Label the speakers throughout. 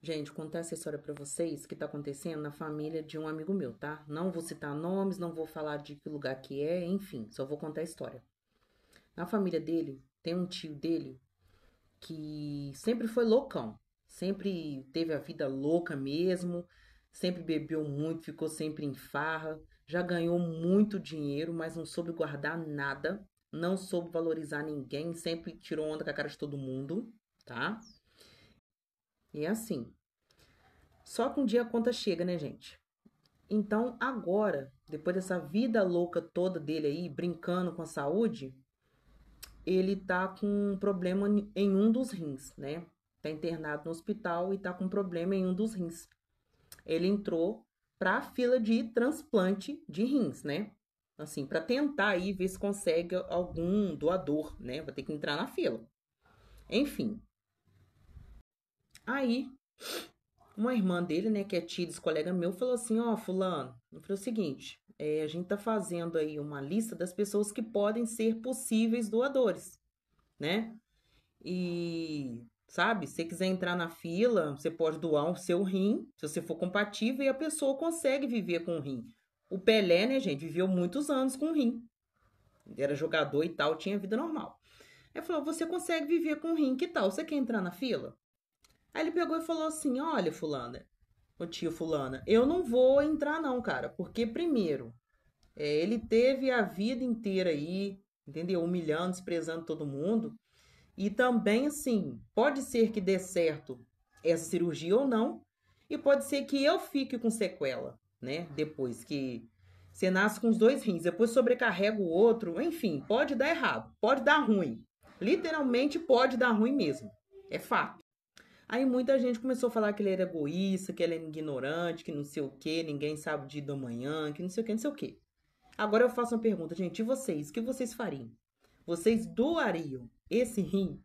Speaker 1: Gente, contar essa história para vocês que tá acontecendo na família de um amigo meu, tá? Não vou citar nomes, não vou falar de que lugar que é, enfim, só vou contar a história. Na família dele, tem um tio dele que sempre foi loucão, sempre teve a vida louca mesmo, sempre bebeu muito, ficou sempre em farra, já ganhou muito dinheiro, mas não soube guardar nada, não soube valorizar ninguém, sempre tirou onda com a cara de todo mundo, tá? E é assim. Só que um dia a conta chega, né, gente? Então, agora, depois dessa vida louca toda dele aí, brincando com a saúde, ele tá com um problema em um dos rins, né? Tá internado no hospital e tá com um problema em um dos rins. Ele entrou para a fila de transplante de rins, né? Assim, para tentar aí ver se consegue algum doador, né? Vai ter que entrar na fila. Enfim, Aí, uma irmã dele, né, que é tia desse colega meu, falou assim: Ó, oh, Fulano, eu falei o seguinte: é, a gente tá fazendo aí uma lista das pessoas que podem ser possíveis doadores, né? E, sabe, se você quiser entrar na fila, você pode doar o seu rim, se você for compatível, e a pessoa consegue viver com o rim. O Pelé, né, gente, viveu muitos anos com o rim. Ele era jogador e tal, tinha vida normal. Aí falou: você consegue viver com o rim, que tal? Você quer entrar na fila? Aí ele pegou e falou assim: Olha, Fulana, o tio Fulana, eu não vou entrar, não, cara, porque primeiro, é, ele teve a vida inteira aí, entendeu? Humilhando, desprezando todo mundo. E também, assim, pode ser que dê certo essa cirurgia ou não, e pode ser que eu fique com sequela, né? Depois que você nasce com os dois rins, depois sobrecarrega o outro, enfim, pode dar errado, pode dar ruim. Literalmente pode dar ruim mesmo. É fato. Aí muita gente começou a falar que ele era egoísta, que ele era ignorante, que não sei o que, ninguém sabe o dia da manhã, que não sei o que, não sei o que. Agora eu faço uma pergunta, gente, e vocês? O que vocês fariam? Vocês doariam esse rim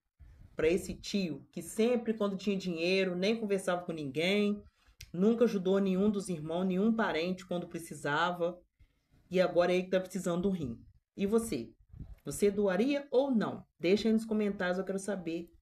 Speaker 1: para esse tio que sempre, quando tinha dinheiro, nem conversava com ninguém, nunca ajudou nenhum dos irmãos, nenhum parente quando precisava, e agora é ele que tá precisando do rim? E você? Você doaria ou não? Deixa aí nos comentários, eu quero saber.